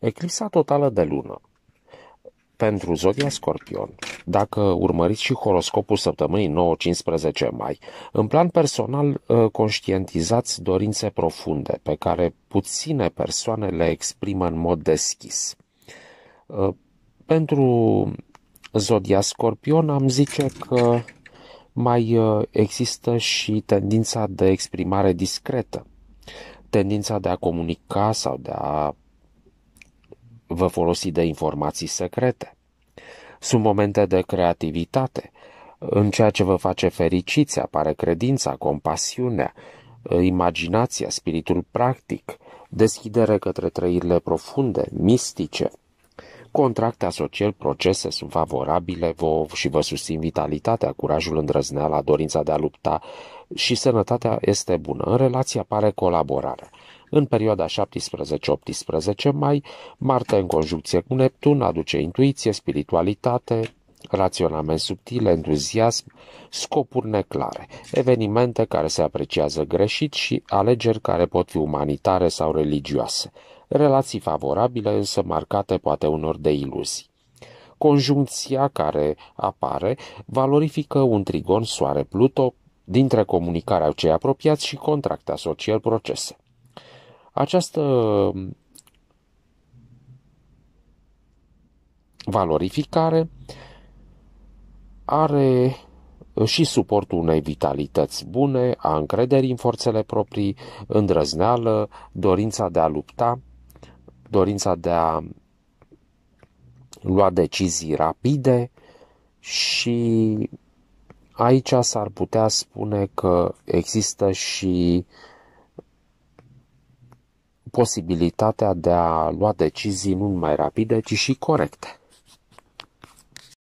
Eclipsa totală de lună. Pentru zodia Scorpion, dacă urmăriți și horoscopul săptămânii 9-15 mai, în plan personal ă, conștientizați dorințe profunde pe care puține persoane le exprimă în mod deschis. Ă, pentru zodia Scorpion am zice că mai ă, există și tendința de exprimare discretă, tendința de a comunica sau de a vă folosi de informații secrete. Sunt momente de creativitate. În ceea ce vă face fericiți apare credința, compasiunea, imaginația, spiritul practic, deschidere către trăirile profunde, mistice. Contracte, asociel, procese sunt favorabile vă și vă susțin vitalitatea, curajul, îndrăzneala, dorința de a lupta și sănătatea este bună. În relație apare colaborare. În perioada 17-18 mai, Marte în conjuncție cu Neptun aduce intuiție, spiritualitate, raționament subtil, entuziasm, scopuri neclare, evenimente care se apreciază greșit și alegeri care pot fi umanitare sau religioase, relații favorabile însă marcate poate unor de iluzii. Conjuncția care apare valorifică un trigon Soare-Pluto dintre comunicarea cei apropiați și contracte asocieri procese. Această valorificare are și suportul unei vitalități bune, a încrederii în forțele proprii, îndrăzneală, dorința de a lupta, dorința de a lua decizii rapide și aici s-ar putea spune că există și posibilitatea de a lua decizii nu numai rapide, ci și corecte.